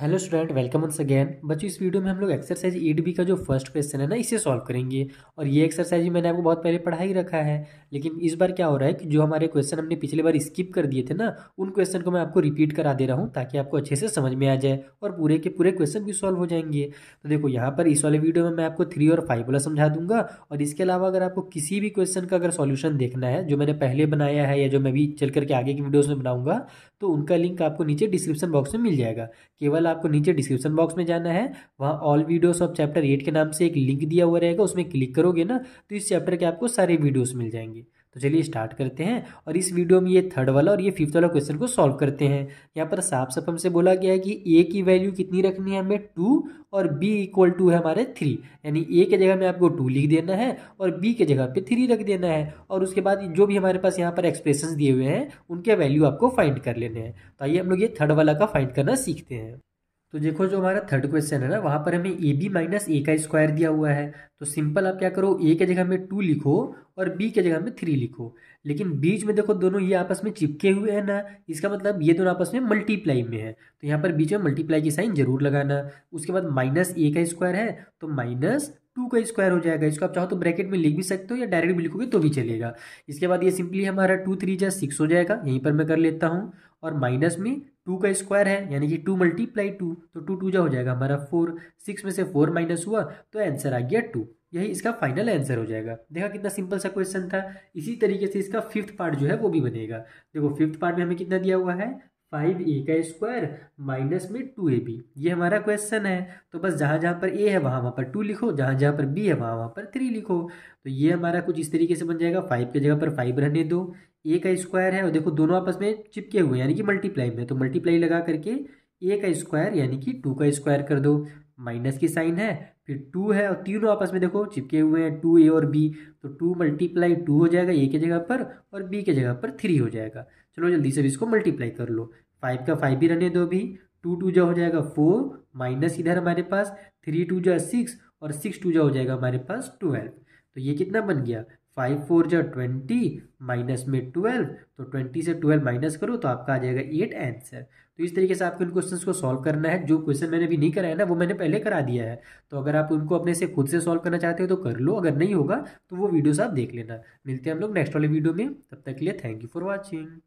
hello student welcome once again बच्चों इस video में हम लोग एक्सरसाइज एट बी का जो फर्स्ट क्वेश्चन है ना इसे सॉल्व करेंगे और ये एक्सरसाइज भी मैंने आपको बहुत पहले पढ़ा ही रखा है लेकिन इस बार क्या हो रहा है कि जो हमारे क्वेश्चन हमने पिछले बार स्किप कर दिए थे ना उन क्वेश्चन को मैं आपको रिपीट करा दे रहा हूँ ताकि आपको अच्छे से समझ में आ जाए और पूरे के पूरे क्वेश्चन भी सॉल्व हो जाएंगे तो देखो यहाँ पर इस वाले वीडियो में मैं आपको थ्री और फाइव वाला समझा दूंगा और इसके अलावा अगर आपको किसी भी क्वेश्चन का अगर सॉल्यूशन देखना है जो मैंने पहले बनाया है या जो मैं भी चल करके आगे की वीडियोज़ में बनाऊंगा तो उनका लिंक आपको नीचे डिस्क्रिप्शन बॉक्स में मिल जाएगा केवल केवल आपको नीचे डिस्क्रिप्शन बॉक्स में जाना है वहाँ all videos of chapter eight के नाम से एक लिंक दिया हुआ रहेगा उसमें क्लिक करोगे ना तो इस चैप्टर के आपको सारे वीडियोस मिल जाएंगे तो चलिए स्टार्ट करते हैं और इस वीडियो में ये थर्ड वाला और ये फिफ्थ वाला क्वेश्चन को सॉल्व करते हैं यहाँ पर साफ साफ हमसे बोला गया है कि ए की वैल्यू कितनी रखनी है हमें टू और बी इक्वल टू है हमारे थ्री यानी ए के जगह में आपको टू लिख देना है और बी के जगह पे थ्री रख देना है और उसके बाद जो भी हमारे पास यहाँ पर एक्सप्रेशन दिए हुए हैं उनके वैल्यू आपको फाइंड कर लेने हैं तो आइए हम लोग ये थर्ड वाला का फाइंड करना सीखते हैं तो देखो जो हमारा थर्ड क्वेश्चन है ना वहाँ पर हमें ए बी माइनस ए का स्क्वायर दिया हुआ है तो सिंपल आप क्या करो ए के जगह में टू लिखो और बी के जगह में थ्री लिखो लेकिन बीच में देखो दोनों ये आपस में चिपके हुए हैं ना इसका मतलब ये दोनों आपस में मल्टीप्लाई में है तो यहाँ पर बीच में मल्टीप्लाई की साइन जरूर लगाना उसके बाद माइनस ए का स्क्वायर है तो माइनस टू का स्क्वायर हो जाएगा इसको आप चाहो तो ब्रैकेट में लिख भी सकते हो या डायरेक्ट भी लिखोगे तो भी चलेगा इसके बाद ये सिंपली हमारा टू थ्री जा सिक्स हो जाएगा यहीं पर मैं कर लेता हूँ और माइनस में टू का स्क्वायर है यानी कि टू मल्टीप्लाई टू तो टू टू जो हो जाएगा हमारा फोर सिक्स में से फोर माइनस हुआ तो आंसर आ गया टू यही इसका फाइनल आंसर हो जाएगा देखा कितना सिंपल सा क्वेश्चन था इसी तरीके से इसका फिफ्थ पार्ट जो है वो भी बनेगा देखो फिफ्थ पार्ट में हमें कितना दिया हुआ है फाइव ए का स्क्वायर माइनस में टू ए बी ये हमारा क्वेश्चन है तो बस जहाँ जहाँ पर ए है वहाँ वहाँ पर टू लिखो जहाँ जहाँ पर बी है वहाँ वहाँ पर थ्री लिखो तो ये हमारा कुछ इस तरीके से बन जाएगा फाइव की जगह पर फाइव रहने दो ए का स्क्वायर है और देखो दोनों आपस में चिपके हुए यानी कि मल्टीप्लाई में तो मल्टीप्लाई लगा करके ए का स्क्वायर यानी कि टू का स्क्वायर कर दो माइनस की साइन है फिर टू है और तीनों आपस में देखो चिपके हुए हैं टू ए और बी तो टू मल्टीप्लाई टू हो जाएगा ए के जगह पर और बी के जगह पर थ्री हो जाएगा चलो जल्दी से इसको मल्टीप्लाई कर लो फाइव का फाइव भी रहने दो भी टू टू जो हो जाएगा फोर माइनस इधर हमारे पास थ्री टू जो सिक्स और सिक्स टू जो हो जाएगा हमारे पास ट्वेल्व तो ये कितना बन गया फाइव फोर जो ट्वेंटी माइनस में ट्वेल्व तो ट्वेंटी से ट्वेल्व माइनस करो तो आपका आ जाएगा एट आंसर तो इस तरीके से आपको इन क्वेश्चंस को सॉल्व करना है जो क्वेश्चन मैंने अभी नहीं कराया ना वो मैंने पहले करा दिया है तो अगर आप उनको अपने से खुद से सॉल्व करना चाहते हो तो कर लो अगर नहीं होगा तो वो वीडियोस आप देख लेना मिलते हैं हम लोग नेक्स्ट वाले वीडियो में तब तक के लिए थैंक यू फॉर वॉचिंग